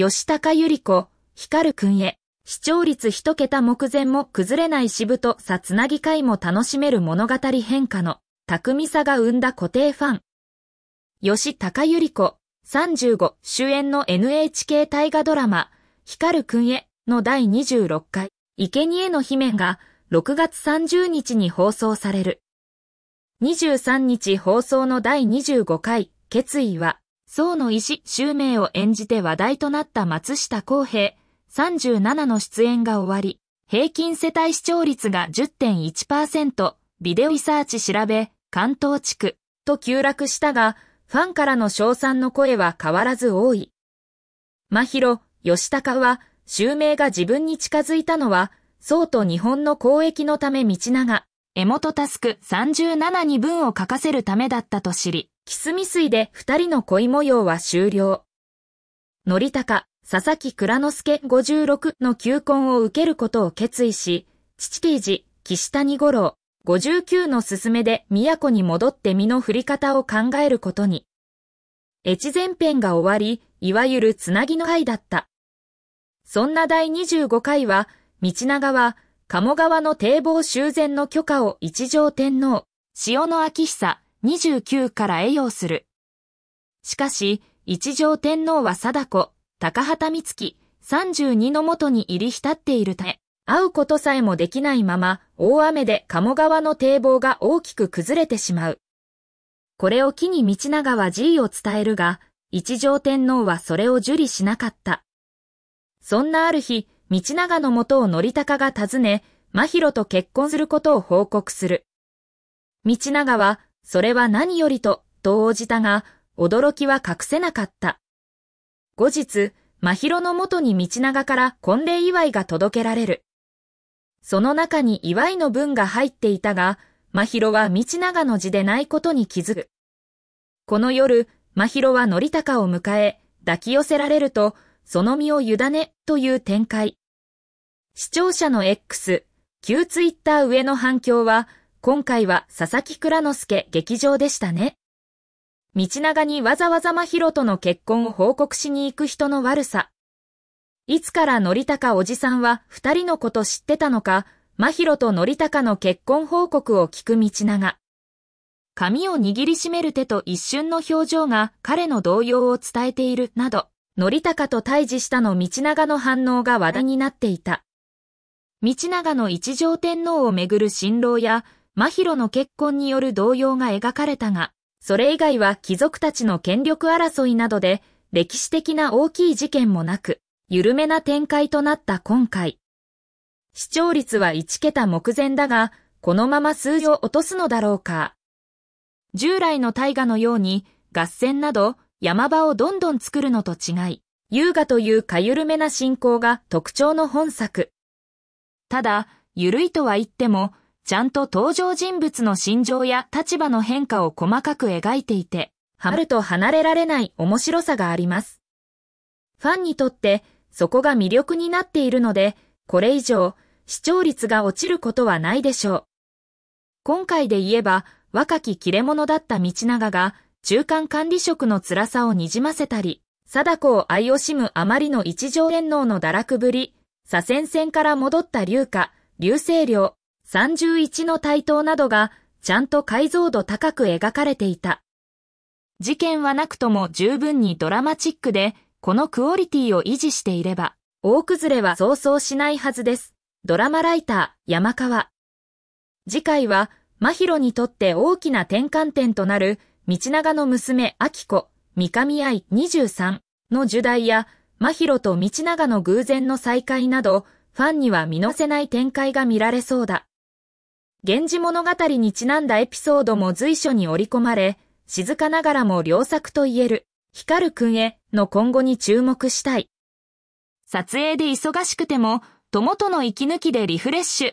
吉高由里子、光くんへ、視聴率一桁目前も崩れないしぶとさつなぎ会も楽しめる物語変化の、巧みさが生んだ固定ファン。吉高由里子、35主演の NHK 大河ドラマ、光くんへの第26回、生贄の姫が6月30日に放送される。23日放送の第25回、決意は、宋の石師襲名を演じて話題となった松下洸平37の出演が終わり、平均世帯視聴率が10.1%、ビデオリサーチ調べ、関東地区と急落したが、ファンからの賞賛の声は変わらず多い。真広、吉高は、襲名が自分に近づいたのは、宋と日本の交易のため道長、江本タスク37に文を書かせるためだったと知り、キスミ水で二人の恋模様は終了。のりたか、佐々木倉之助56の求婚を受けることを決意し、父刑事、岸谷五郎、59の勧めで都に戻って身の振り方を考えることに。越前編が終わり、いわゆるつなぎの回だった。そんな第25回は、道長は、鴨川の堤防修繕の許可を一条天皇、塩野明久、29から栄養する。しかし、一条天皇は貞子、高畑光月、32のもとに入り浸っているため、会うことさえもできないまま、大雨で鴨川の堤防が大きく崩れてしまう。これを機に道長は意を伝えるが、一条天皇はそれを受理しなかった。そんなある日、道長のもとを則高が訪ね、真宙と結婚することを報告する。道長は、それは何よりと、と応じたが、驚きは隠せなかった。後日、真宙の元に道長から婚礼祝いが届けられる。その中に祝いの文が入っていたが、真宙は道長の字でないことに気づく。この夜、真宙は則高を迎え、抱き寄せられると、その身を委ね、という展開。視聴者の X、旧ツイッター上の反響は、今回は佐々木蔵之介劇場でしたね。道長にわざわざ真宙との結婚を報告しに行く人の悪さ。いつから則高おじさんは二人のこと知ってたのか、真宙と則高の結婚報告を聞く道長。髪を握りしめる手と一瞬の表情が彼の動揺を伝えている、など、則高と対峙したの道長の反応が話題になっていた。道長の一条天皇をめぐる辛労や、真宙の結婚による動揺が描かれたが、それ以外は貴族たちの権力争いなどで、歴史的な大きい事件もなく、緩めな展開となった今回。視聴率は1桁目前だが、このまま数字を落とすのだろうか。従来の大河のように、合戦など山場をどんどん作るのと違い、優雅というかゆるめな進行が特徴の本作。ただ、ゆるいとは言っても、ちゃんと登場人物の心情や立場の変化を細かく描いていて、ハマると離れられない面白さがあります。ファンにとってそこが魅力になっているので、これ以上視聴率が落ちることはないでしょう。今回で言えば若き切れ者だった道長が中間管理職の辛さをにじませたり、貞子を愛惜しむあまりの一条天皇の堕落ぶり、左遷戦から戻った龍華、流星陵、31の台頭などがちゃんと解像度高く描かれていた。事件はなくとも十分にドラマチックで、このクオリティを維持していれば、大崩れは想像しないはずです。ドラマライター、山川。次回は、真広にとって大きな転換点となる、道長の娘、秋子、三上愛23の受題や、真広と道長の偶然の再会など、ファンには見逃せない展開が見られそうだ。源氏物語にちなんだエピソードも随所に織り込まれ、静かながらも良作と言える、光るくんへの今後に注目したい。撮影で忙しくても、友との息抜きでリフレッシュ。